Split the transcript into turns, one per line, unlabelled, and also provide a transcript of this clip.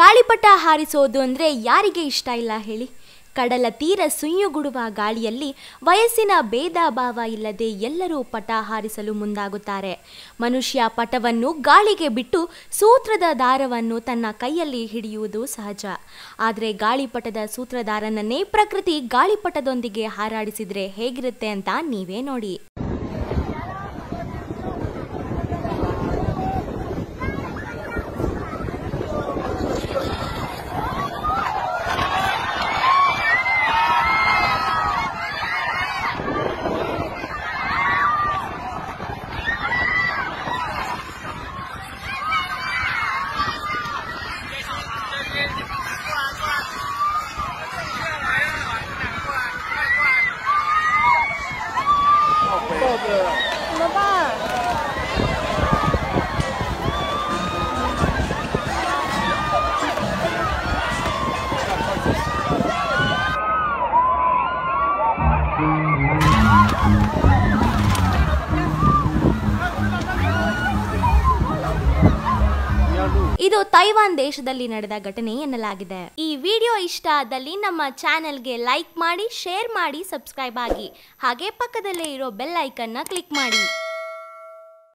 ಗಾಳಿಪಟ ಹಾರಿಸೋದು ಅಂದರೆ ಯಾರಿಗೆ ಇಷ್ಟ ಇಲ್ಲ ಹೇಳಿ ಕಡಲ ತೀರ ಸುಯ್ಯುಗುಡುವ ಗಾಳಿಯಲ್ಲಿ ವಯಸ್ಸಿನ ಭೇದ ಭಾವ ಇಲ್ಲದೆ ಎಲ್ಲರೂ ಪಟ ಹಾರಿಸಲು ಮುಂದಾಗುತ್ತಾರೆ ಮನುಷ್ಯ ಪಟವನ್ನು ಗಾಳಿಗೆ ಬಿಟ್ಟು ಸೂತ್ರದ ದಾರವನ್ನು ತನ್ನ ಕೈಯಲ್ಲಿ ಹಿಡಿಯುವುದು ಸಹಜ ಆದರೆ ಗಾಳಿಪಟದ ಸೂತ್ರದಾರನನ್ನೇ ಪ್ರಕೃತಿ ಗಾಳಿಪಟದೊಂದಿಗೆ ಹಾರಾಡಿಸಿದರೆ ಹೇಗಿರುತ್ತೆ ಅಂತ ನೀವೇ ನೋಡಿ ಇದು ತೈವಾನ್ ದೇಶದಲ್ಲಿ ನಡೆದ ಘಟನೆ ಎನ್ನಲಾಗಿದೆ ಈ ವಿಡಿಯೋ ಇಷ್ಟ ಆದಲ್ಲಿ ನಮ್ಮ ಚಾನೆಲ್ಗೆ ಲೈಕ್ ಮಾಡಿ ಶೇರ್ ಮಾಡಿ ಸಬ್ಸ್ಕ್ರೈಬ್ ಆಗಿ ಹಾಗೆ ಪಕ್ಕದಲ್ಲೇ ಇರೋ ಬೆಲ್ ಐಕನ್ನ ಕ್ಲಿಕ್ ಮಾಡಿ